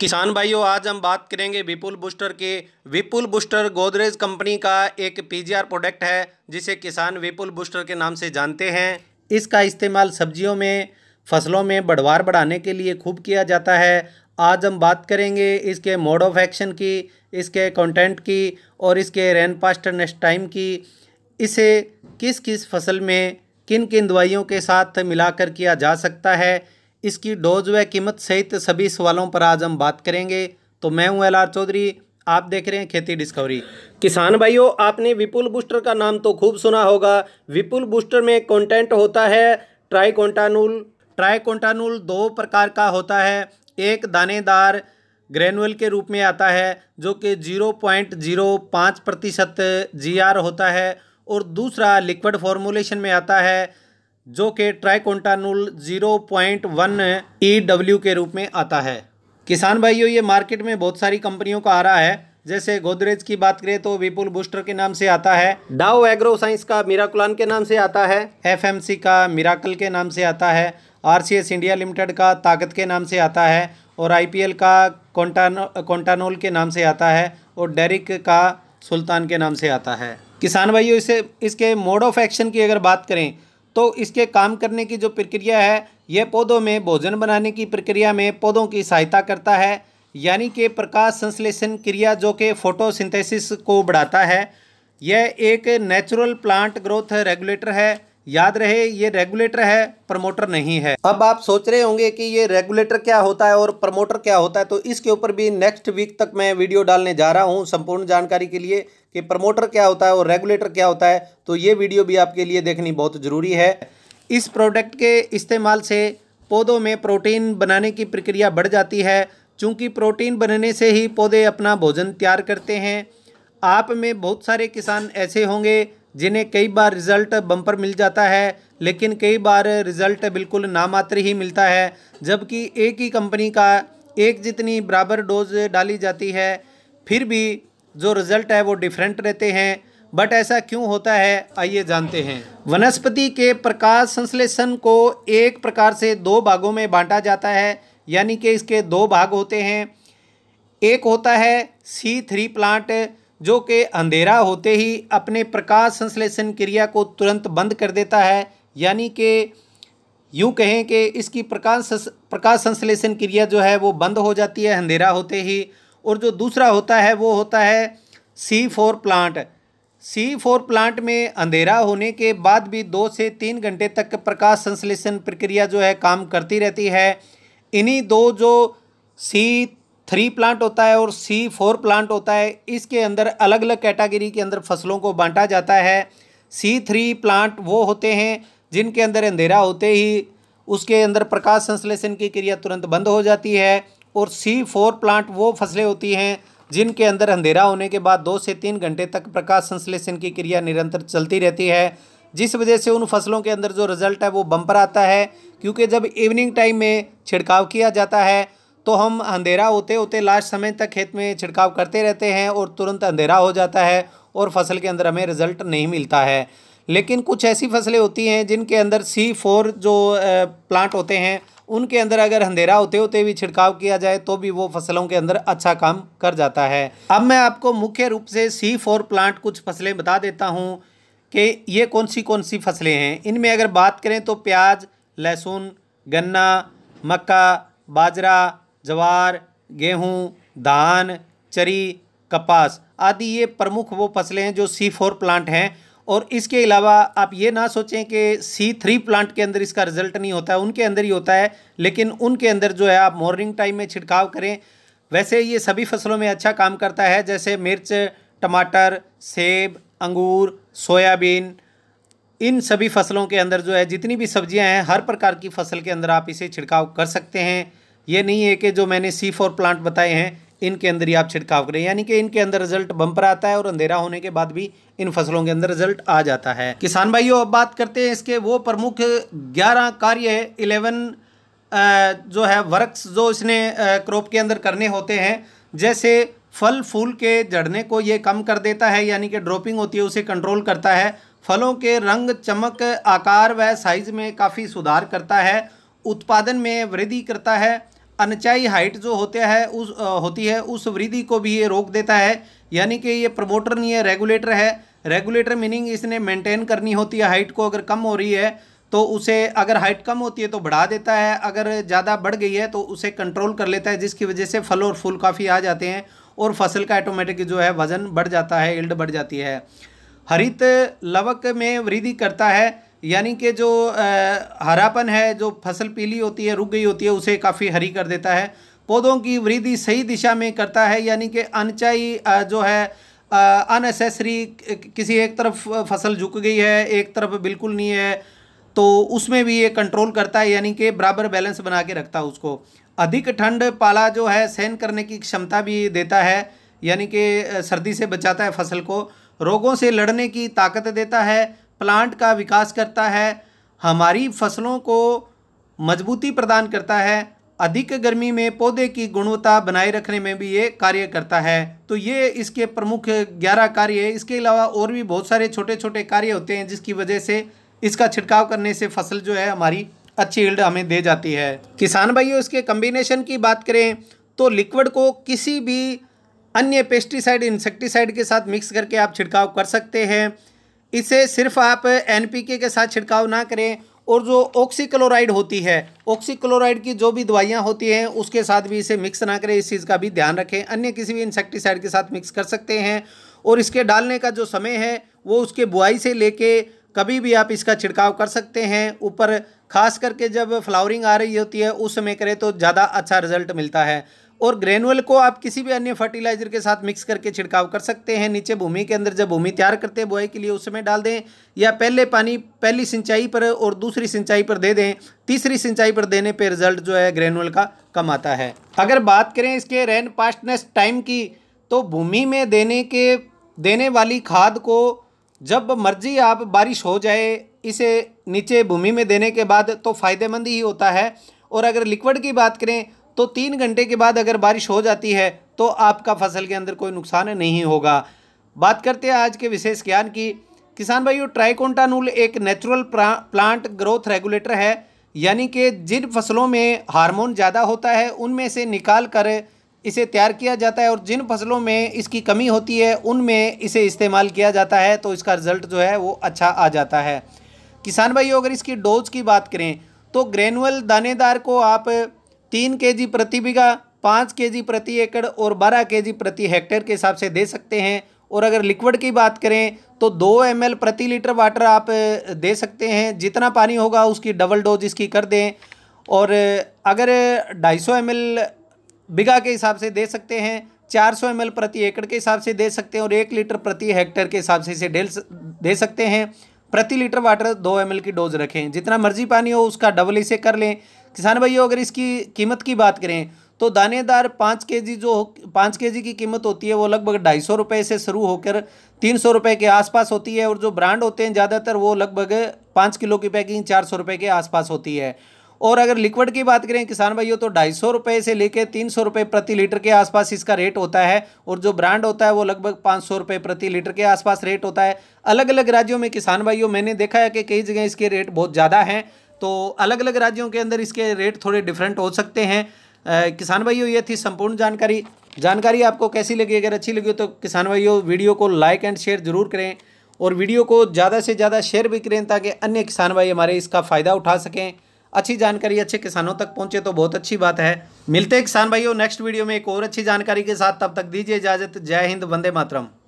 किसान भाइयों आज हम बात करेंगे विपुल बूस्टर के विपुल बूस्टर गोदरेज कंपनी का एक पीजीआर प्रोडक्ट है जिसे किसान विपुल बूस्टर के नाम से जानते हैं इसका इस्तेमाल सब्जियों में फसलों में बढ़वार बढ़ाने के लिए खूब किया जाता है आज हम बात करेंगे इसके मोड ऑफ एक्शन की इसके कंटेंट की और इसके रेन पास्टर नेक्स्ट टाइम की इसे किस किस फसल में किन किन दवाइयों के साथ मिलाकर किया जा सकता है इसकी डोज व कीमत सहित सभी सवालों पर आज हम बात करेंगे तो मैं हूं एल चौधरी आप देख रहे हैं खेती डिस्कवरी किसान भाइयों आपने विपुल बूस्टर का नाम तो खूब सुना होगा विपुल बूस्टर में कंटेंट होता है ट्राइकोंटानुल ट्राइकोंटानुल दो प्रकार का होता है एक दानेदार ग्रेनुअल के रूप में आता है जो कि जीरो पॉइंट जीरो पाँच प्रतिशत जी होता है और दूसरा लिक्विड फॉर्मूलेशन में आता है जो कि triacontanol zero point one E e W के रूप में आता है किसान भाइयों ये मार्केट में बहुत सारी कंपनियों का आ रहा है जैसे गोदरेज की बात करें तो विपुल बूस्टर के नाम से आता है डाओ एग्रो साइंस का मीराकुलान के नाम से आता है एफएमसी का मिराकल के नाम से आता है आरसीएस इंडिया लिमिटेड का ताकत के नाम से आता है और आईपीएल का कोंटानोल के नाम से आता है और डेरिक का सुल्तान के नाम से आता है किसान भाइयों इसे इसके मोड ऑफ एक्शन की अगर बात करें तो इसके काम करने की जो प्रक्रिया है यह पौधों में भोजन बनाने की प्रक्रिया में पौधों की सहायता करता है यानी कि प्रकाश संश्लेषण क्रिया जो कि फोटोसिंथेसिस को बढ़ाता है यह एक नेचुरल प्लांट ग्रोथ रेगुलेटर है याद रहे ये रेगुलेटर है प्रमोटर नहीं है अब आप सोच रहे होंगे कि ये रेगुलेटर क्या होता है और प्रमोटर क्या होता है तो इसके ऊपर भी नेक्स्ट वीक तक मैं वीडियो डालने जा रहा हूँ संपूर्ण जानकारी के लिए कि प्रमोटर क्या होता है और रेगुलेटर क्या होता है तो ये वीडियो भी आपके लिए देखनी बहुत ज़रूरी है इस प्रोडक्ट के इस्तेमाल से पौधों में प्रोटीन बनाने की प्रक्रिया बढ़ जाती है चूँकि प्रोटीन बनने से ही पौधे अपना भोजन तैयार करते हैं आप में बहुत सारे किसान ऐसे होंगे जिन्हें कई बार रिज़ल्ट बम्पर मिल जाता है लेकिन कई बार रिज़ल्ट बिल्कुल नामात्र ही मिलता है जबकि एक ही कंपनी का एक जितनी बराबर डोज डाली जाती है फिर भी जो रिज़ल्ट है वो डिफरेंट रहते हैं बट ऐसा क्यों होता है आइए जानते हैं वनस्पति के प्रकाश संश्लेषण को एक प्रकार से दो भागों में बांटा जाता है यानी कि इसके दो भाग होते हैं एक होता है सी थ्री प्लांट जो कि अंधेरा होते ही अपने प्रकाश संश्लेषण क्रिया को तुरंत बंद कर देता है यानी कि यूँ कहें कि इसकी प्रकाश प्रकाश संश्लेषण क्रिया जो है वो बंद हो जाती है अंधेरा होते ही और जो दूसरा होता है वो होता है C four plant C four plant में अंधेरा होने के बाद भी दो से तीन घंटे तक प्रकाश संश्लेषण प्रक्रिया जो है काम करती रहती है इन्हीं दो जो सी थ्री प्लांट होता है और सी फोर प्लांट होता है इसके अंदर अलग अलग कैटेगरी के अंदर फसलों को बांटा जाता है सी थ्री प्लांट वो होते हैं जिनके अंदर अंधेरा होते ही उसके अंदर प्रकाश संश्लेषण की क्रिया तुरंत बंद हो जाती है और सी फोर प्लांट वो फसलें होती हैं जिनके अंदर अंधेरा होने के बाद दो से तीन घंटे तक प्रकाश संश्लेषण की क्रिया निरंतर चलती रहती है जिस वजह से उन फसलों के अंदर जो रिजल्ट है वो बम्पर आता है क्योंकि जब इवनिंग टाइम में छिड़काव किया जाता है तो हम अंधेरा होते होते लास्ट समय तक खेत में छिड़काव करते रहते हैं और तुरंत अंधेरा हो जाता है और फसल के अंदर हमें रिजल्ट नहीं मिलता है लेकिन कुछ ऐसी फसलें होती हैं जिनके अंदर सी फोर जो प्लांट होते हैं उनके अंदर अगर अंधेरा होते होते भी छिड़काव किया जाए तो भी वो फसलों के अंदर अच्छा काम कर जाता है अब मैं आपको मुख्य रूप से सी फोर प्लांट कुछ फसलें बता देता हूँ कि ये कौन सी कौन सी फसलें हैं इनमें अगर बात करें तो प्याज लहसुन गन्ना मक्का बाजरा जवार गेहूँ धान चरी कपास आदि ये प्रमुख वो फसलें हैं जो सी फोर प्लांट हैं और इसके अलावा आप ये ना सोचें कि सी थ्री प्लांट के अंदर इसका रिजल्ट नहीं होता है उनके अंदर ही होता है लेकिन उनके अंदर जो है आप मॉर्निंग टाइम में छिड़काव करें वैसे ये सभी फसलों में अच्छा काम करता है जैसे मिर्च टमाटर सेब अंगूर सोयाबीन इन सभी फसलों के अंदर जो है जितनी भी सब्ज़ियाँ हैं हर प्रकार की फसल के अंदर आप इसे छिड़काव कर सकते हैं ये नहीं है कि जो मैंने सी फोर प्लांट बताए हैं इनके अंदर ही आप छिड़काव करें यानी कि इनके अंदर रिजल्ट बंपर आता है और अंधेरा होने के बाद भी इन फसलों के अंदर रिजल्ट आ जाता है किसान भाइयों अब बात करते हैं इसके वो प्रमुख ग्यारह कार्य इलेवन जो है वर्क्स जो इसने क्रॉप के अंदर करने होते हैं जैसे फल फूल के जड़ने को ये कम कर देता है यानी कि ड्रॉपिंग होती है उसे कंट्रोल करता है फलों के रंग चमक आकार व साइज में काफ़ी सुधार करता है उत्पादन में वृद्धि करता है अनचाई हाइट जो होते है उस आ, होती है उस वृद्धि को भी ये रोक देता है यानी कि ये प्रमोटर नहीं है रेगुलेटर है रेगुलेटर मीनिंग इसने मेंटेन करनी होती है हाइट को अगर कम हो रही है तो उसे अगर हाइट कम होती है तो बढ़ा देता है अगर ज़्यादा बढ़ गई है तो उसे कंट्रोल कर लेता है जिसकी वजह से फल और फूल काफ़ी आ जाते हैं और फसल का ऑटोमेटिक जो है वज़न बढ़ जाता है इल्ड बढ़ जाती है हरित लवक में वृद्धि करता है यानी कि जो हरापन है जो फसल पीली होती है रुक गई होती है उसे काफ़ी हरी कर देता है पौधों की वृद्धि सही दिशा में करता है यानी कि अनचाई जो है अनएसेसरी किसी एक तरफ फसल झुक गई है एक तरफ बिल्कुल नहीं है तो उसमें भी ये कंट्रोल करता है यानी कि बराबर बैलेंस बना के रखता है उसको अधिक ठंड पाला जो है सहन करने की क्षमता भी देता है यानी कि सर्दी से बचाता है फसल को रोगों से लड़ने की ताकत देता है प्लांट का विकास करता है हमारी फसलों को मजबूती प्रदान करता है अधिक गर्मी में पौधे की गुणवत्ता बनाए रखने में भी ये कार्य करता है तो ये इसके प्रमुख ग्यारह कार्य है इसके अलावा और भी बहुत सारे छोटे छोटे कार्य होते हैं जिसकी वजह से इसका छिड़काव करने से फसल जो है हमारी अच्छी हिल्ड हमें दे जाती है किसान भाइयों इसके कम्बिनेशन की बात करें तो लिक्विड को किसी भी अन्य पेस्टिसाइड इंसेक्टिसाइड के साथ मिक्स करके आप छिड़काव कर सकते हैं इसे सिर्फ आप एनपीके के साथ छिड़काव ना करें और जो ऑक्सीक्लोराइड होती है ऑक्सीक्लोराइड की जो भी दवाइयाँ होती हैं उसके साथ भी इसे मिक्स ना करें इस चीज़ का भी ध्यान रखें अन्य किसी भी इंसेक्टिसाइड के साथ मिक्स कर सकते हैं और इसके डालने का जो समय है वो उसके बुआई से लेके कभी भी आप इसका छिड़काव कर सकते हैं ऊपर खास करके जब फ्लावरिंग आ रही होती है उस समय करें तो ज़्यादा अच्छा रिजल्ट मिलता है और ग्रेनुअल को आप किसी भी अन्य फर्टिलाइजर के साथ मिक्स करके छिड़काव कर सकते हैं नीचे भूमि के अंदर जब भूमि तैयार करते हैं बुआई के लिए उस समय डाल दें या पहले पानी पहली सिंचाई पर और दूसरी सिंचाई पर दे दें तीसरी सिंचाई पर देने पर रिजल्ट जो है ग्रेनुअल का कम आता है अगर बात करें इसके रेन पास्टनेस टाइम की तो भूमि में देने के देने वाली खाद को जब मर्जी आप बारिश हो जाए इसे नीचे भूमि में देने के बाद तो फ़ायदेमंद ही होता है और अगर लिक्विड की बात करें तो तीन घंटे के बाद अगर बारिश हो जाती है तो आपका फसल के अंदर कोई नुकसान नहीं होगा बात करते हैं आज के विशेष ज्ञान की किसान भाइयों ट्राइकोंटानूल एक नेचुरल प्लांट ग्रोथ रेगुलेटर है यानी कि जिन फसलों में हार्मोन ज़्यादा होता है उनमें से निकाल कर इसे तैयार किया जाता है और जिन फसलों में इसकी कमी होती है उनमें इसे इस्तेमाल किया जाता है तो इसका रिज़ल्ट जो है वो अच्छा आ जाता है किसान भाइयों अगर इसकी डोज की बात करें तो ग्रेनुअल दानेदार को आप तीन के जी प्रति बीघा पाँच के जी प्रति एकड़ और बारह के जी प्रति हेक्टेयर के हिसाब से दे सकते हैं और अगर लिक्विड की बात करें तो दो एम प्रति लीटर वाटर आप दे सकते हैं जितना पानी होगा उसकी डबल डोज इसकी कर दें और अगर ढाई सौ एम बीघा के हिसाब से दे सकते हैं 400 एल प्रति एकड़ के हिसाब से दे सकते हैं और एक लीटर प्रति हेक्टेयर के हिसाब से इसे डेल दे सकते हैं प्रति लीटर वाटर दो एम की डोज रखें जितना मर्जी पानी हो उसका डबल इसे कर लें किसान भाइयों अगर इसकी कीमत की बात करें तो दानेदार पाँच के जी जो पाँच के जी की कीमत होती है वो लगभग ढाई सौ रुपये से शुरू होकर तीन सौ रुपये के आसपास होती है और जो ब्रांड होते हैं ज़्यादातर वो लगभग पाँच किलो की पैकिंग चार सौ रुपये के आसपास होती है और अगर लिक्विड की बात करें किसान भाइयों तो ढाई सौ रुपये से लेकर तीन सौ रुपये प्रति लीटर के आसपास इसका रेट होता है और जो ब्रांड होता है वो लगभग पाँच सौ रुपये प्रति लीटर के आसपास रेट होता है अलग अलग राज्यों में किसान भाइयों मैंने देखा है कि कई जगह इसके रेट बहुत ज़्यादा हैं तो अलग अलग राज्यों के अंदर इसके रेट थोड़े डिफरेंट हो सकते हैं आ, किसान भाइयों ये थी संपूर्ण जानकारी जानकारी आपको कैसी लगी अगर अच्छी लगी हो तो किसान भाइयों वीडियो को लाइक एंड शेयर ज़रूर करें और वीडियो को ज़्यादा से ज़्यादा शेयर भी करें ताकि अन्य किसान भाई हमारे इसका फ़ायदा उठा सकें अच्छी जानकारी अच्छे किसानों तक पहुँचे तो बहुत अच्छी बात है मिलते हैं किसान भाइयों नेक्स्ट वीडियो में एक और अच्छी जानकारी के साथ तब तक दीजिए इजाज़त जय हिंद वंदे मातरम